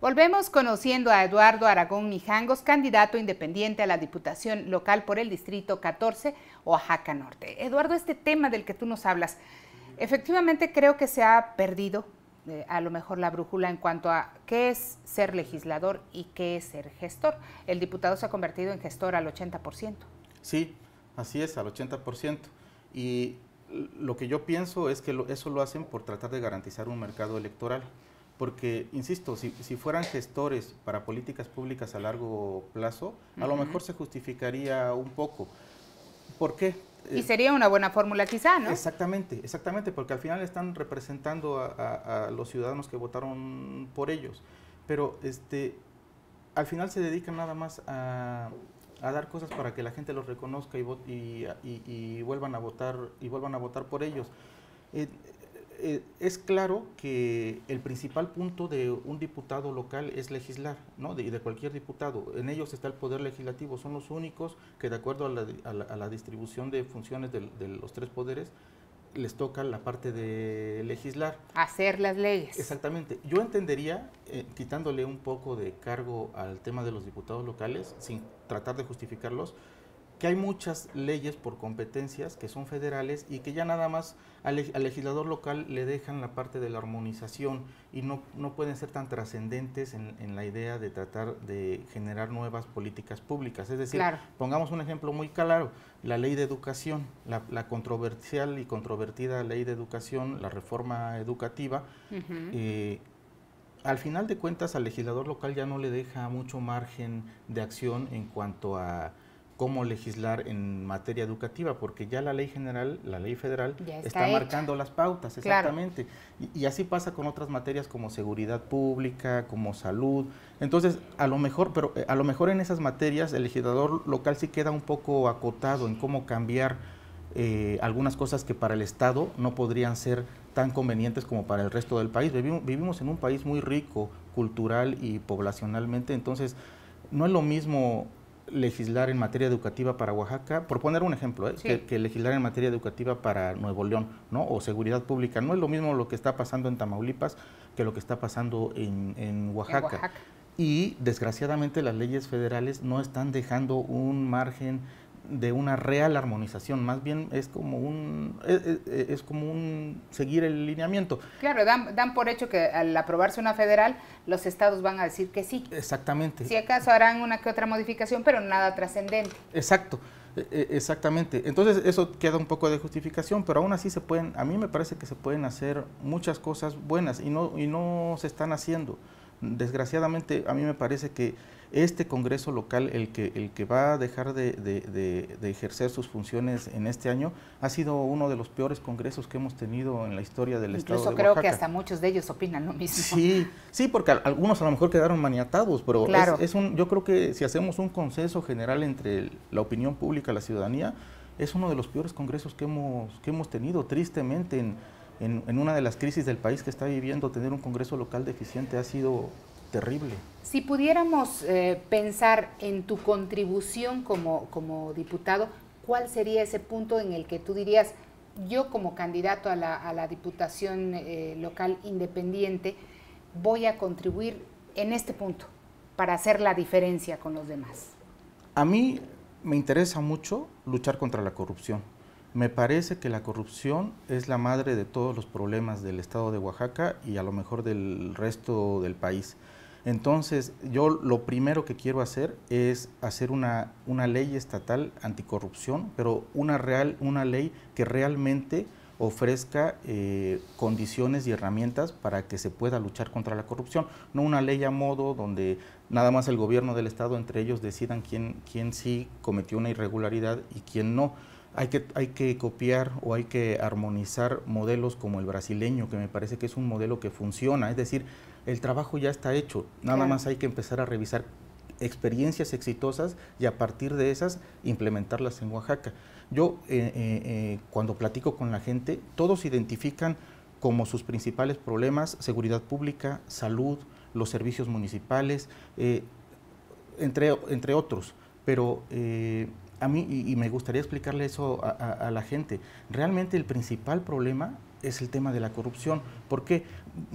Volvemos conociendo a Eduardo Aragón Mijangos, candidato independiente a la Diputación Local por el Distrito 14, Oaxaca Norte. Eduardo, este tema del que tú nos hablas, efectivamente creo que se ha perdido eh, a lo mejor la brújula en cuanto a qué es ser legislador y qué es ser gestor. El diputado se ha convertido en gestor al 80%. Sí, así es, al 80%. Y lo que yo pienso es que eso lo hacen por tratar de garantizar un mercado electoral porque, insisto, si, fueran gestores para políticas públicas a largo plazo, a lo mejor se justificaría un poco. ¿Por qué? Y eh, sería una buena fórmula quizá, ¿no? Exactamente, exactamente, porque al final están representando a, los ciudadanos que votaron por ellos. Pero este, al final se dedican nada más a, dar cosas para que la gente los reconozca y, y, vuelvan a votar y vuelvan a votar por ellos. Eh, eh, es claro que el principal punto de un diputado local es legislar, ¿no? De, de, cualquier diputado. En ellos está el poder legislativo. Son los únicos que, de acuerdo a la, distribución de funciones de, los tres poderes, les toca la parte de legislar. Hacer las leyes. Exactamente. Yo entendería, eh, quitándole un poco de cargo al tema de los diputados locales, sin tratar de justificarlos, que hay muchas leyes por competencias que son federales y que ya nada más al, legislador local le dejan la parte de la armonización y no, no pueden ser tan trascendentes en, la idea de tratar de generar nuevas políticas públicas. Es decir, pongamos un ejemplo muy claro, la ley de educación, la, controversial y controvertida ley de educación, la reforma educativa, eh, al final de cuentas al legislador local ya no le deja mucho margen de acción en cuanto a cómo legislar en materia educativa, porque ya la ley general, la ley federal, está, marcando las pautas, exactamente. Y, así pasa con otras materias como seguridad pública, como salud. Entonces, a lo mejor, pero eh, a lo mejor en esas materias el legislador local sí queda un poco acotado en cómo cambiar eh, algunas cosas que para el Estado no podrían ser tan convenientes como para el resto del país. vivimos en un país muy rico cultural y poblacionalmente, entonces no es lo mismo legislar en materia educativa para Oaxaca, por poner un ejemplo, ¿eh? que, legislar en materia educativa para Nuevo León, ¿no? O seguridad pública. No es lo mismo lo que está pasando en Tamaulipas que lo que está pasando En Oaxaca. Y desgraciadamente las leyes federales no están dejando un margen de una real armonización, más bien es como un, es, como un seguir el lineamiento. Claro, dan, por hecho que al aprobarse una federal, los estados van a decir que sí. Exactamente. Si acaso harán una que otra modificación, pero nada trascendente. Exacto, e, e, exactamente. Entonces eso queda un poco de justificación, pero aún así se pueden, a mí me parece que se pueden hacer muchas cosas buenas y no, y no se están haciendo. Desgraciadamente, a mí me parece que este Congreso local, el que, el que va a dejar de, ejercer sus funciones en este año, ha sido uno de los peores congresos que hemos tenido en la historia del Estado de creo que hasta muchos de ellos opinan lo mismo. Sí, sí, porque algunos a lo mejor quedaron maniatados, pero claro. es, un, yo creo que si hacemos un consenso general entre la opinión pública, y la ciudadanía, es uno de los peores congresos que hemos, que hemos tenido, tristemente, en, en, una de las crisis del país que está viviendo, tener un congreso local deficiente ha sido terrible. Si pudiéramos eh, pensar en tu contribución como, diputado, ¿cuál sería ese punto en el que tú dirías, yo como candidato a la, a la Diputación eh, Local Independiente voy a contribuir en este punto para hacer la diferencia con los demás? A mí me interesa mucho luchar contra la corrupción. Me parece que la corrupción es la madre de todos los problemas del estado de Oaxaca y a lo mejor del resto del país. Entonces, yo lo primero que quiero hacer es hacer una, ley estatal anticorrupción, pero una, real, una ley que realmente ofrezca eh, condiciones y herramientas para que se pueda luchar contra la corrupción, no una ley a modo donde nada más el gobierno del Estado entre ellos decidan quién, quién sí cometió una irregularidad y quién no hay que, hay que copiar o hay que armonizar modelos como el brasileño, que me parece que es un modelo que funciona. Es decir, el trabajo ya está hecho, nada más hay que empezar a revisar experiencias exitosas y a partir de esas implementarlas en Oaxaca. Yo eh, eh, eh, cuando platico con la gente, todos identifican como sus principales problemas seguridad pública, salud, los servicios municipales, entre, entre otros. Pero a mí, y, me gustaría explicarle eso a, la gente, realmente el principal problema es el tema de la corrupción. porque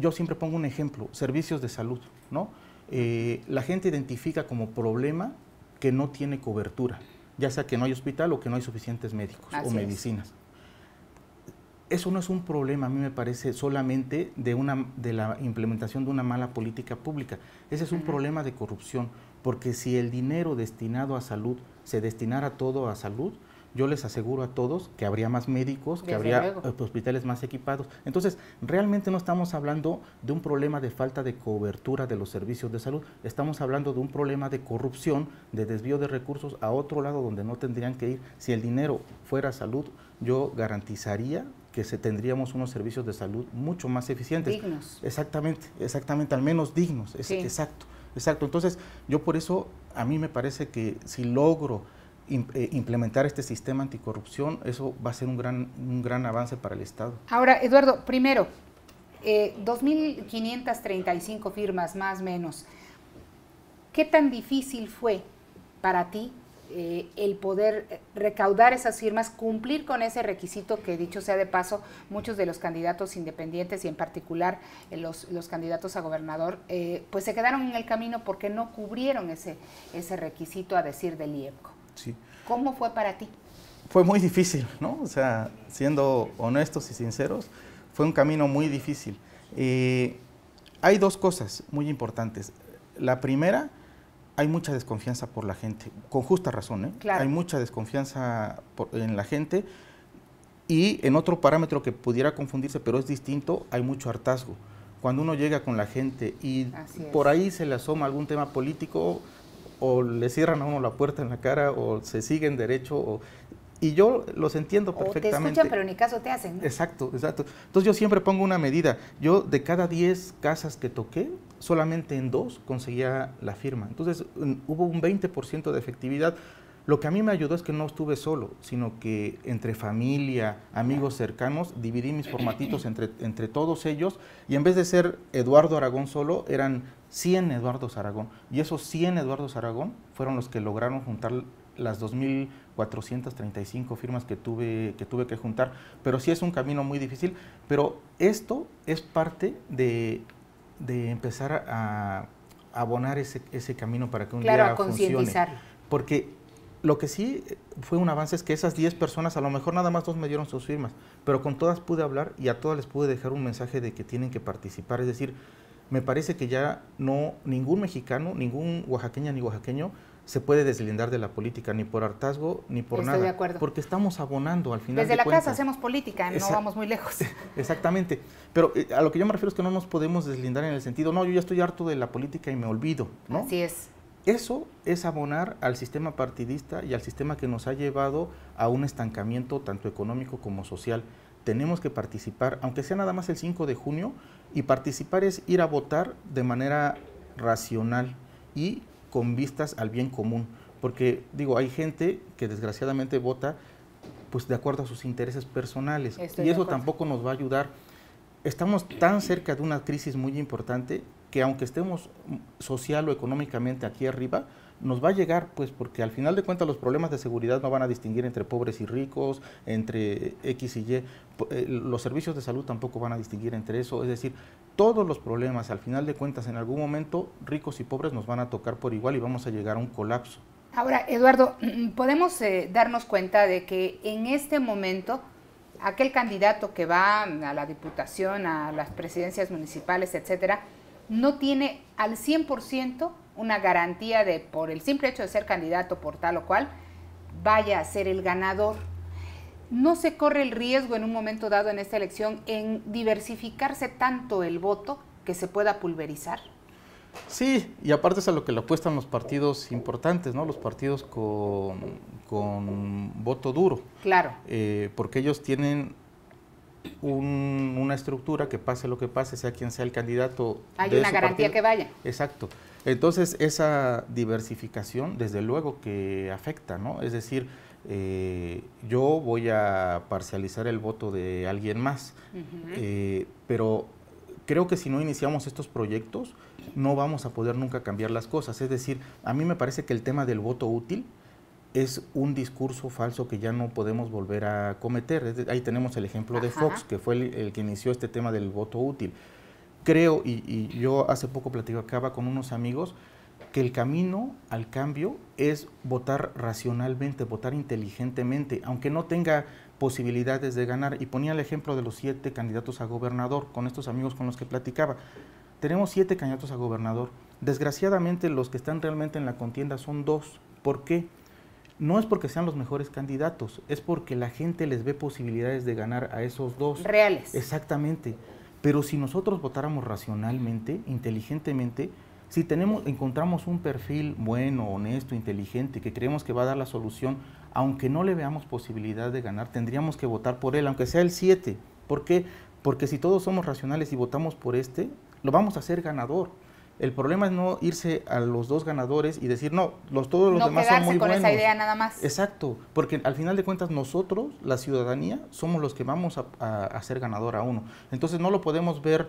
Yo siempre pongo un ejemplo, servicios de salud, ¿no? Eh, la gente identifica como problema que no tiene cobertura, ya sea que no hay hospital o que no hay suficientes médicos o medicinas. Eso no es un problema, a mí me parece, solamente de, una, de la implementación de una mala política pública. Ese es un problema de corrupción, porque si el dinero destinado a salud se destinara todo a salud, yo les aseguro a todos que habría más médicos, que habría eh, hospitales más equipados. Entonces, realmente no estamos hablando de un problema de falta de cobertura de los servicios de salud, estamos hablando de un problema de corrupción, de desvío de recursos a otro lado donde no tendrían que ir. Si el dinero fuera salud, yo garantizaría que se tendríamos unos servicios de salud mucho más eficientes. Dignos. Exactamente, exactamente, al menos dignos, exacto. Exacto, entonces yo por eso a mí me parece que si logro eh, implementar este sistema anticorrupción, eso va a ser un gran, un gran avance para el Estado. Ahora, Eduardo, primero, eh, 2.535 firmas más o menos. ¿Qué tan difícil fue para ti eh, el poder recaudar esas firmas, cumplir con ese requisito que dicho sea de paso, muchos de los candidatos independientes y en particular eh, los, candidatos a gobernador, eh, pues se quedaron en el camino porque no cubrieron ese, ese requisito a decir del IEPCO. Sí. ¿Cómo fue para ti? Fue muy difícil, ¿no? O sea, siendo honestos y sinceros, fue un camino muy difícil. hay dos cosas muy importantes. La primera hay mucha desconfianza por la gente, con justa razón, ¿eh? hay mucha desconfianza en la gente y en otro parámetro que pudiera confundirse, pero es distinto, hay mucho hartazgo. Cuando uno llega con la gente y por ahí se le asoma algún tema político, o le cierran a uno la puerta en la cara, o se siguen derecho, y yo los entiendo perfectamente. O te escuchan, pero ni caso te hacen. Exacto, exacto. Entonces yo siempre pongo una medida. Yo de cada 10 casas que toqué, solamente en dos conseguía la firma. Entonces hubo un 20% de efectividad. Lo que a mí me ayudó es que no estuve solo, sino que entre familia, amigos cercanos, dividí mis formatitos entre, entre todos ellos y en vez de ser Eduardo Aragón solo, eran 100 Eduardos Aragón. Y esos 100 Eduardos Aragón fueron los que lograron juntar las 2.435 firmas que tuve, que tuve que juntar. Pero sí es un camino muy difícil, pero esto es parte de de empezar a, abonar ese, ese, camino para que un día a concientizar. Porque lo que sí eh, fue un avance es que esas 10 personas, a lo mejor nada más dos me dieron sus firmas, pero con todas pude hablar y a todas les pude dejar un mensaje de que tienen que participar. Es decir, me parece que ya no ningún mexicano, ningún oaxaqueña ni oaxaqueño se puede deslindar de la política, ni por hartazgo, ni por Estoy nada. acuerdo. Porque estamos abonando al final. Desde la casa hacemos política, no vamos muy lejos. Exactamente. Pero eh, a lo que yo me refiero es que no nos podemos deslindar en el sentido, no, yo ya estoy harto de la política y me olvido. ¿no? Así es. Eso es abonar al sistema partidista y al sistema que nos ha llevado a un estancamiento tanto económico como social. Tenemos que participar, aunque sea nada más el 5 de junio, y participar es ir a votar de manera racional y con vistas al bien común. Porque, digo, hay gente que desgraciadamente vota pues de acuerdo a sus intereses personales. y eso tampoco nos va a ayudar. Estamos tan cerca de una crisis muy importante que aunque estemos social o económicamente aquí arriba, nos va a llegar, pues, porque al final de cuentas los problemas de seguridad no van a distinguir entre pobres y ricos, entre X y Y, eh, los servicios de salud tampoco van a distinguir entre eso, es decir, todos los problemas al final de cuentas en algún momento ricos y pobres nos van a tocar por igual y vamos a llegar a un colapso. Ahora, Eduardo, podemos eh, darnos cuenta de que en este momento aquel candidato que va a la diputación, a las presidencias municipales, etcétera, no tiene al 100% una garantía de por el simple hecho de ser candidato por tal o cual, vaya a ser el ganador. No se corre el riesgo en un momento dado en esta elección en diversificarse tanto el voto que se pueda pulverizar. Sí, y aparte es a lo que le apuestan los partidos importantes, ¿no? Los partidos con, voto duro. Claro. Eh, porque ellos tienen una estructura que pase lo que pase, sea quien sea el candidato. Hay una garantía que vaya. Exacto. Entonces, esa diversificación, desde luego que afecta, ¿no? Es decir, eh, yo voy a parcializar el voto de alguien más, eh, pero creo que si no iniciamos estos proyectos, no vamos a poder nunca cambiar las cosas. Es decir, a mí me parece que el tema del voto útil es un discurso falso que ya no podemos volver a cometer. Ahí tenemos el ejemplo de Fox, que fue el, que inició este tema del voto útil creo, y, yo hace poco platicaba con unos amigos, que el camino al cambio es votar racionalmente, votar inteligentemente, aunque no tenga posibilidades de ganar. Y ponía el ejemplo de los siete candidatos a gobernador, con estos amigos con los que platicaba. Tenemos siete candidatos a gobernador. Desgraciadamente los que están realmente en la contienda son dos. ¿Por qué? no es porque sean los mejores candidatos, es porque la gente les ve posibilidades de ganar a esos dos. Reales. Exactamente. Pero si nosotros votáramos racionalmente, inteligentemente, si tenemos, encontramos un perfil bueno, honesto, inteligente, que creemos que va a dar la solución, aunque no le veamos posibilidad de ganar, tendríamos que votar por él, aunque sea el 7. ¿Por qué? Porque si todos somos racionales y votamos por este, lo vamos a hacer ganador. El problema es no irse a los dos ganadores y decir, no, los, todos los demás son muy con esa idea nada más. Exacto, porque al final de cuentas nosotros, la ciudadanía, somos los que vamos a, hacer ganador a uno. Entonces no lo podemos ver,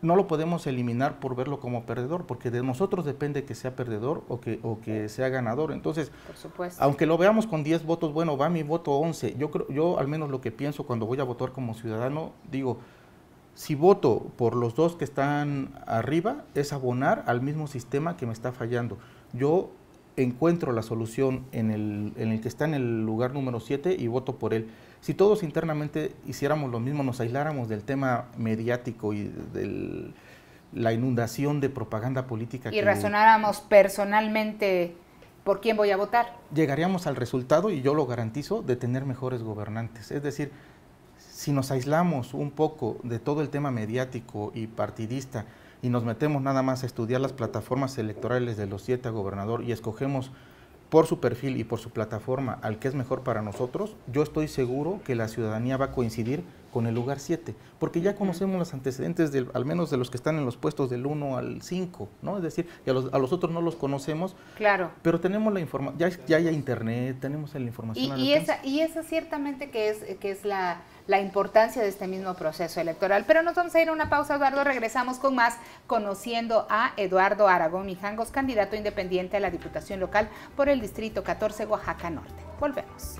no lo podemos eliminar por verlo como perdedor, porque de nosotros depende que sea perdedor o que, o que sea ganador. Entonces, por aunque lo veamos con 10 votos, bueno, va mi voto 11. Yo, creo, yo al menos lo que pienso cuando voy a votar como ciudadano, digo, si voto por los dos que están arriba, es abonar al mismo sistema que me está fallando. Yo encuentro la solución en el, que está en el lugar número 7 y voto por él. Si todos internamente hiciéramos lo mismo, nos aisláramos del tema mediático y de la inundación de propaganda política. Y razonáramos personalmente por quién voy a votar. Llegaríamos al resultado, y yo lo garantizo, de tener mejores gobernantes. Es decir, si nos aislamos un poco de todo el tema mediático y partidista y nos metemos nada más a estudiar las plataformas electorales de los siete a gobernador y escogemos por su perfil y por su plataforma al que es mejor para nosotros, yo estoy seguro que la ciudadanía va a coincidir con el lugar 7, porque ya conocemos los antecedentes, del, al menos de los que están en los puestos del 1 al 5, ¿no? Es decir, a los, a los, otros no los conocemos, claro. pero tenemos la información, ya, ya, hay internet, tenemos la información. Y, esa, y esa ciertamente que es, que es la, la importancia de este mismo proceso electoral. Pero nos vamos a ir a una pausa, Eduardo, regresamos con más, conociendo a Eduardo Aragón Mijangos, candidato independiente a la Diputación Local por el Distrito 14 Oaxaca Norte. Volvemos.